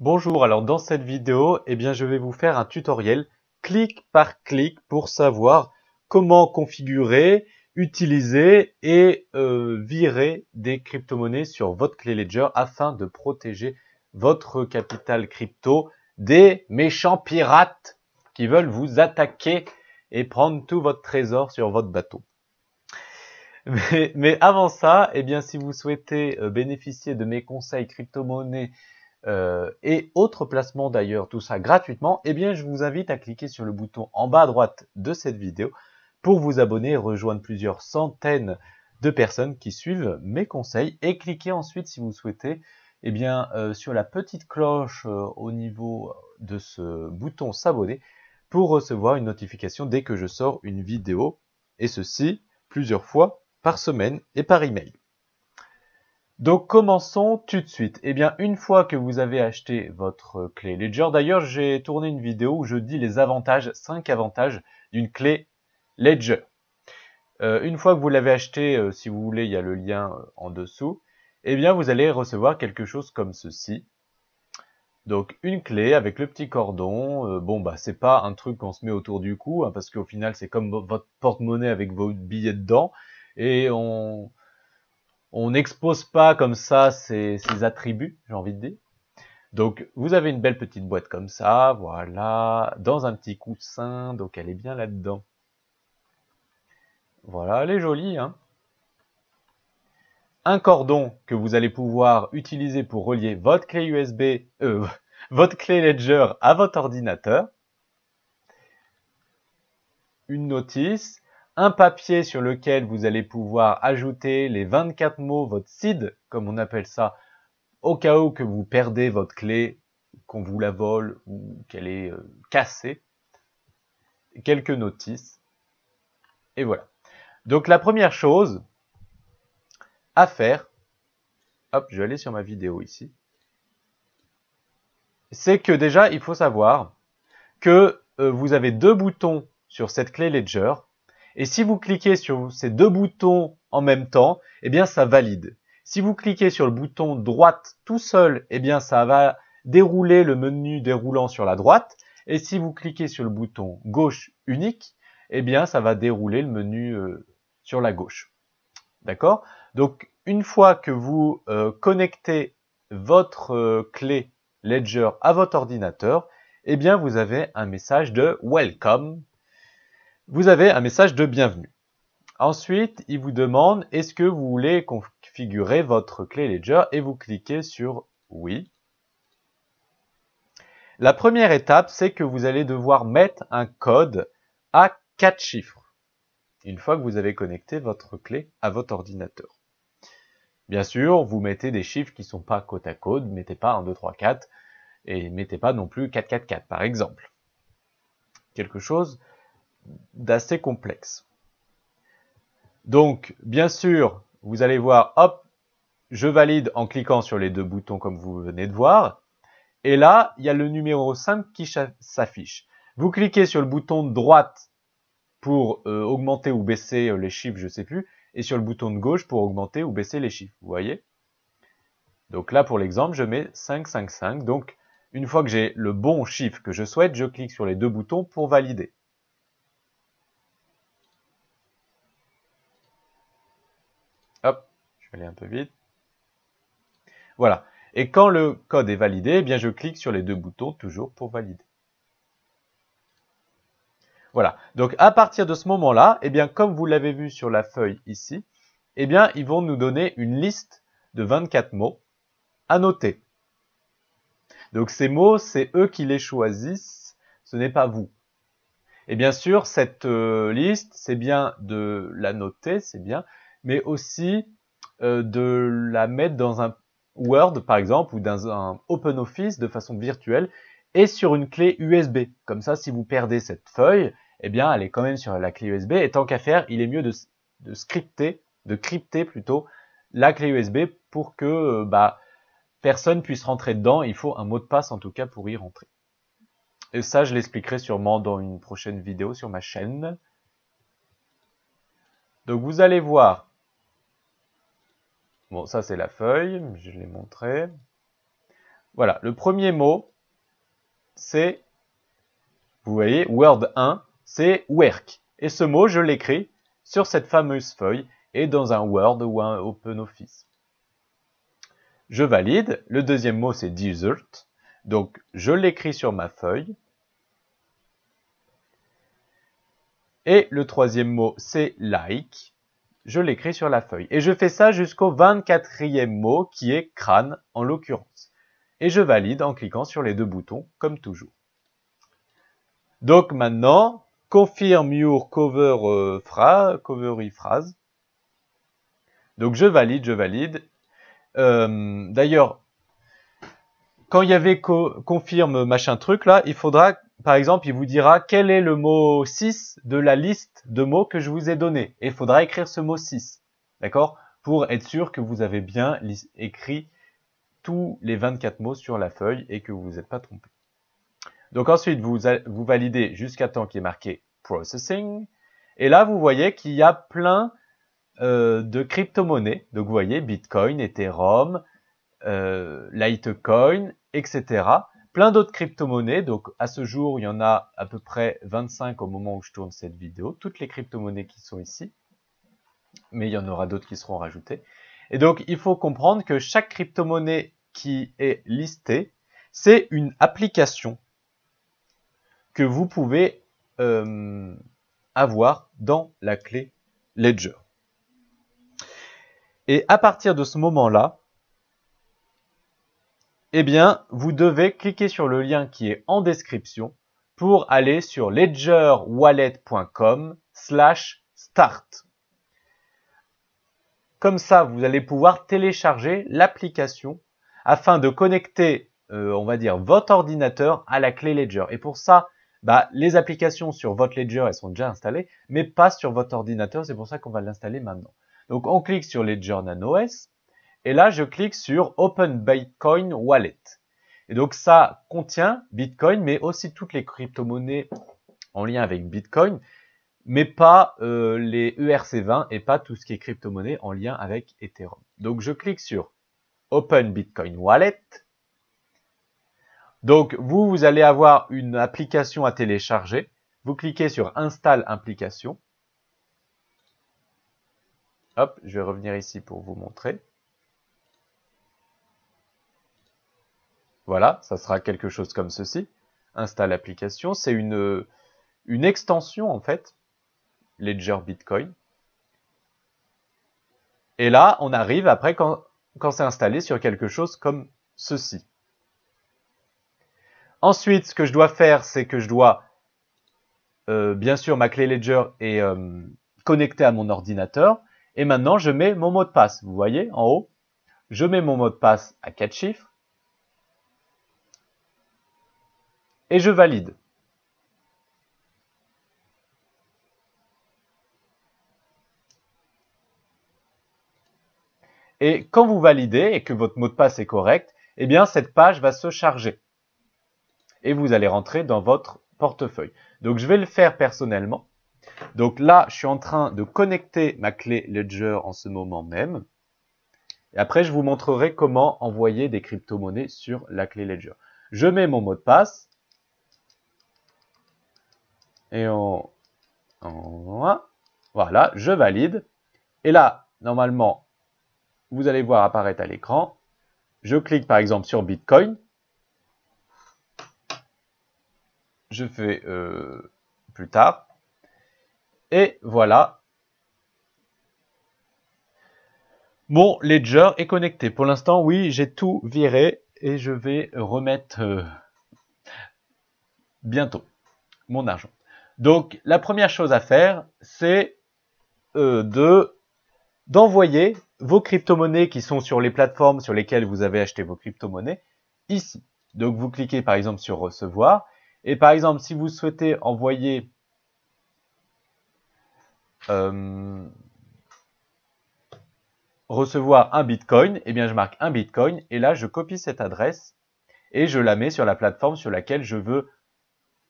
Bonjour, alors dans cette vidéo, eh bien, je vais vous faire un tutoriel clic par clic pour savoir comment configurer, utiliser et euh, virer des crypto-monnaies sur votre clé Ledger afin de protéger votre capital crypto des méchants pirates qui veulent vous attaquer et prendre tout votre trésor sur votre bateau. Mais, avant ça, eh bien, si vous souhaitez euh, bénéficier de mes conseils crypto-monnaies euh, et autres placements d'ailleurs, tout ça gratuitement, eh bien je vous invite à cliquer sur le bouton en bas à droite de cette vidéo pour vous abonner et rejoindre plusieurs centaines de personnes qui suivent mes conseils et cliquez ensuite si vous souhaitez eh bien, euh, sur la petite cloche euh, au niveau de ce bouton s'abonner pour recevoir une notification dès que je sors une vidéo et ceci plusieurs fois par semaine et par email. Donc commençons tout de suite. Eh bien, une fois que vous avez acheté votre clé Ledger, d'ailleurs j'ai tourné une vidéo où je dis les avantages, 5 avantages d'une clé Ledger. Euh, une fois que vous l'avez acheté, euh, si vous voulez, il y a le lien euh, en dessous, eh bien vous allez recevoir quelque chose comme ceci. Donc une clé avec le petit cordon, bon bah c'est pas un truc qu'on se met autour du cou, hein, parce qu'au final c'est comme votre porte-monnaie avec vos billets dedans, et on on n'expose pas comme ça ses, attributs, j'ai envie de dire. Donc vous avez une belle petite boîte comme ça, voilà, dans un petit coussin, donc elle est bien là-dedans. Voilà, elle est jolie. Hein un cordon que vous allez pouvoir utiliser pour relier votre clé USB, euh, votre clé Ledger à votre ordinateur. Une notice un papier sur lequel vous allez pouvoir ajouter les 24 mots, votre seed, comme on appelle ça, au cas où que vous perdez votre clé, qu'on vous la vole ou qu'elle est euh, cassée. Quelques notices. Et voilà. Donc la première chose à faire, hop, je vais aller sur ma vidéo ici, c'est que déjà, il faut savoir que euh, vous avez deux boutons sur cette clé Ledger et si vous cliquez sur ces deux boutons en même temps, eh bien ça valide. Si vous cliquez sur le bouton droite tout seul, eh bien ça va dérouler le menu déroulant sur la droite. Et si vous cliquez sur le bouton gauche unique, eh bien ça va dérouler le menu euh, sur la gauche. D'accord Donc une fois que vous euh, connectez votre euh, clé Ledger à votre ordinateur, eh bien vous avez un message de Welcome vous avez un message de bienvenue. Ensuite, il vous demande est-ce que vous voulez configurer votre clé Ledger et vous cliquez sur oui. La première étape, c'est que vous allez devoir mettre un code à 4 chiffres une fois que vous avez connecté votre clé à votre ordinateur. Bien sûr, vous mettez des chiffres qui ne sont pas côte à côte, mettez pas 1, 2, 3, 4 et mettez pas non plus 4, 4, 4 par exemple. Quelque chose d'assez complexe. Donc, bien sûr, vous allez voir, hop, je valide en cliquant sur les deux boutons comme vous venez de voir. Et là, il y a le numéro 5 qui s'affiche. Vous cliquez sur le bouton de droite pour euh, augmenter ou baisser euh, les chiffres, je ne sais plus, et sur le bouton de gauche pour augmenter ou baisser les chiffres, vous voyez Donc là, pour l'exemple, je mets 5 5 5 Donc, une fois que j'ai le bon chiffre que je souhaite, je clique sur les deux boutons pour valider. Je aller un peu vite. Voilà. Et quand le code est validé, eh bien je clique sur les deux boutons toujours pour valider. Voilà. Donc à partir de ce moment-là, eh bien comme vous l'avez vu sur la feuille ici, eh bien ils vont nous donner une liste de 24 mots à noter. Donc ces mots, c'est eux qui les choisissent, ce n'est pas vous. Et bien sûr, cette euh, liste, c'est bien de la noter, c'est bien, mais aussi euh, de la mettre dans un Word par exemple ou dans un Open Office de façon virtuelle et sur une clé USB. Comme ça, si vous perdez cette feuille, eh bien, elle est quand même sur la clé USB. Et tant qu'à faire, il est mieux de, scripter, de crypter plutôt la clé USB pour que euh, bah, personne puisse rentrer dedans. Il faut un mot de passe en tout cas pour y rentrer. Et ça, je l'expliquerai sûrement dans une prochaine vidéo sur ma chaîne. Donc vous allez voir, Bon, ça c'est la feuille, je l'ai montré. Voilà, le premier mot, c'est, vous voyez, Word 1, c'est work. Et ce mot, je l'écris sur cette fameuse feuille et dans un Word ou un OpenOffice. Je valide. Le deuxième mot, c'est dessert. Donc, je l'écris sur ma feuille. Et le troisième mot, c'est like je l'écris sur la feuille. Et je fais ça jusqu'au 24e mot qui est crâne en l'occurrence. Et je valide en cliquant sur les deux boutons comme toujours. Donc maintenant, confirm your cover, phrase euh, covery phrase. Donc je valide, je valide. Euh, d'ailleurs, quand il y avait confirme machin truc là, il faudra par exemple, il vous dira quel est le mot 6 de la liste de mots que je vous ai donné. Et il faudra écrire ce mot 6. D'accord Pour être sûr que vous avez bien écrit tous les 24 mots sur la feuille et que vous vous êtes pas trompé. Donc ensuite, vous, validez jusqu'à temps qu'il est marqué processing. Et là, vous voyez qu'il y a plein euh, de crypto-monnaies. Donc vous voyez Bitcoin, Ethereum, euh, Litecoin, etc plein d'autres crypto-monnaies. Donc, à ce jour, il y en a à peu près 25 au moment où je tourne cette vidéo. Toutes les crypto-monnaies qui sont ici. Mais il y en aura d'autres qui seront rajoutées. Et donc, il faut comprendre que chaque crypto-monnaie qui est listée, c'est une application que vous pouvez euh, avoir dans la clé Ledger. Et à partir de ce moment-là, eh bien, vous devez cliquer sur le lien qui est en description pour aller sur ledgerwallet.com slash start. Comme ça, vous allez pouvoir télécharger l'application afin de connecter, euh, on va dire, votre ordinateur à la clé Ledger. Et pour ça, bah, les applications sur votre Ledger, elles sont déjà installées, mais pas sur votre ordinateur. C'est pour ça qu'on va l'installer maintenant. Donc, on clique sur Ledger Nano S. Et là, je clique sur Open Bitcoin Wallet. Et donc, ça contient Bitcoin, mais aussi toutes les crypto-monnaies en lien avec Bitcoin, mais pas euh, les ERC20 et pas tout ce qui est crypto-monnaie en lien avec Ethereum. Donc, je clique sur Open Bitcoin Wallet. Donc, vous, vous allez avoir une application à télécharger. Vous cliquez sur Install application. Hop, je vais revenir ici pour vous montrer. Voilà, ça sera quelque chose comme ceci. Installe application, c'est une, une extension en fait, Ledger Bitcoin. Et là, on arrive après quand, quand c'est installé sur quelque chose comme ceci. Ensuite, ce que je dois faire, c'est que je dois, euh, bien sûr, ma clé Ledger est euh, connectée à mon ordinateur. Et maintenant, je mets mon mot de passe. Vous voyez en haut Je mets mon mot de passe à 4 chiffres. et je valide. Et quand vous validez et que votre mot de passe est correct, eh bien cette page va se charger. Et vous allez rentrer dans votre portefeuille. Donc je vais le faire personnellement. Donc là, je suis en train de connecter ma clé Ledger en ce moment même. Et après, je vous montrerai comment envoyer des crypto-monnaies sur la clé Ledger. Je mets mon mot de passe. Et on, Voilà, je valide. Et là, normalement, vous allez voir apparaître à l'écran. Je clique par exemple sur Bitcoin. Je fais euh, plus tard. Et voilà. Mon ledger est connecté. Pour l'instant, oui, j'ai tout viré et je vais remettre euh, bientôt mon argent. Donc la première chose à faire, c'est euh, d'envoyer vos crypto-monnaies qui sont sur les plateformes sur lesquelles vous avez acheté vos crypto-monnaies ici. Donc vous cliquez par exemple sur recevoir et par exemple si vous souhaitez envoyer euh, recevoir un bitcoin, eh bien je marque un bitcoin et là je copie cette adresse et je la mets sur la plateforme sur laquelle je veux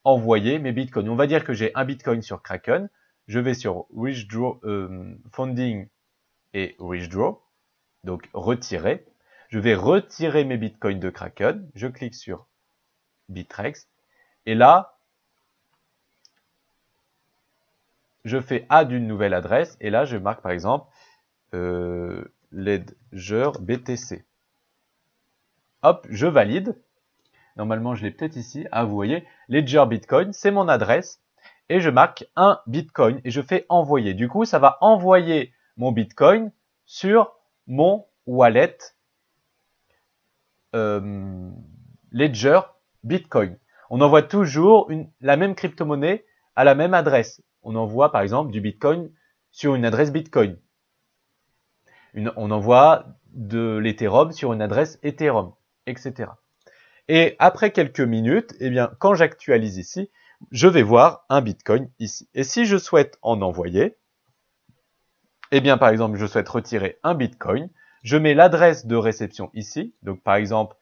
envoyer mes bitcoins. On va dire que j'ai un bitcoin sur Kraken. Je vais sur withdraw, euh, funding et withdraw, donc retirer. Je vais retirer mes bitcoins de Kraken. Je clique sur Bitrex. Et là, je fais add d'une nouvelle adresse. Et là, je marque par exemple euh, ledger BTC. Hop, je valide. Normalement, je l'ai peut-être ici. Ah, vous voyez, Ledger Bitcoin, c'est mon adresse. Et je marque un Bitcoin et je fais envoyer. Du coup, ça va envoyer mon Bitcoin sur mon wallet euh, Ledger Bitcoin. On envoie toujours la même crypto-monnaie à la même adresse. On envoie par exemple du Bitcoin sur une adresse Bitcoin. on envoie de l'Ethereum sur une adresse Ethereum, etc. Et après quelques minutes, eh bien, quand j'actualise ici, je vais voir un Bitcoin ici. Et si je souhaite en envoyer, eh bien, par exemple, je souhaite retirer un Bitcoin, je mets l'adresse de réception ici. Donc, par exemple,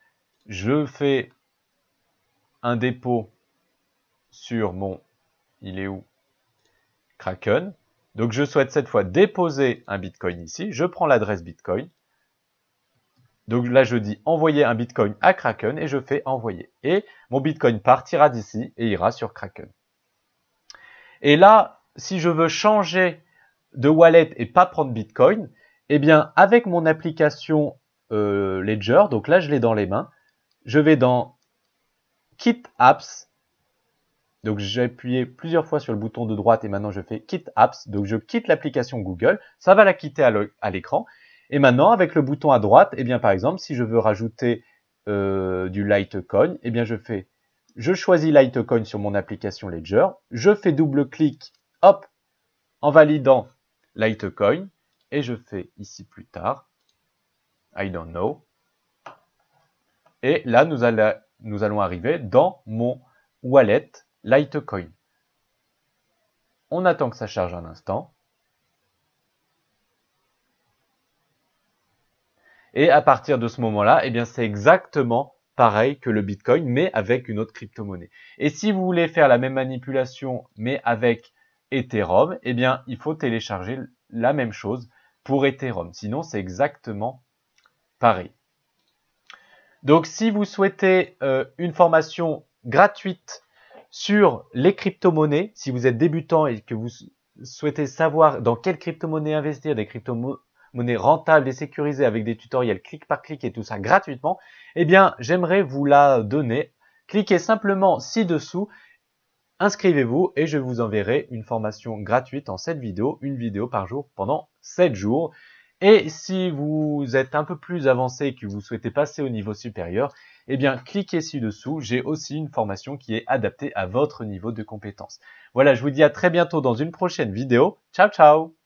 je fais un dépôt sur mon, il est où Kraken. Donc, je souhaite cette fois déposer un Bitcoin ici. Je prends l'adresse Bitcoin. Donc là, je dis envoyer un Bitcoin à Kraken et je fais envoyer. Et mon Bitcoin partira d'ici et ira sur Kraken. Et là, si je veux changer de wallet et pas prendre Bitcoin, eh bien, avec mon application euh, Ledger, donc là, je l'ai dans les mains, je vais dans Kit Apps. Donc j'ai appuyé plusieurs fois sur le bouton de droite et maintenant je fais Kit Apps. Donc je quitte l'application Google, ça va la quitter à l'écran et maintenant, avec le bouton à droite, eh bien, par exemple, si je veux rajouter euh, du Litecoin, eh bien, je fais, je choisis Litecoin sur mon application Ledger, je fais double-clic, hop, en validant Litecoin, et je fais ici plus tard, I don't know. Et là, nous allons arriver dans mon wallet Litecoin. On attend que ça charge un instant. Et à partir de ce moment-là, eh bien, c'est exactement pareil que le Bitcoin, mais avec une autre crypto-monnaie. Et si vous voulez faire la même manipulation, mais avec Ethereum, eh bien, il faut télécharger la même chose pour Ethereum. Sinon, c'est exactement pareil. Donc, si vous souhaitez euh, une formation gratuite sur les crypto-monnaies, si vous êtes débutant et que vous souhaitez savoir dans quelle crypto-monnaie investir, des crypto-monnaies monnaie rentable et sécurisée avec des tutoriels clic par clic et tout ça gratuitement, eh bien j'aimerais vous la donner. Cliquez simplement ci-dessous, inscrivez-vous et je vous enverrai une formation gratuite en cette vidéos, une vidéo par jour pendant 7 jours. Et si vous êtes un peu plus avancé et que vous souhaitez passer au niveau supérieur, eh bien cliquez ci-dessous, j'ai aussi une formation qui est adaptée à votre niveau de compétence. Voilà, je vous dis à très bientôt dans une prochaine vidéo. Ciao ciao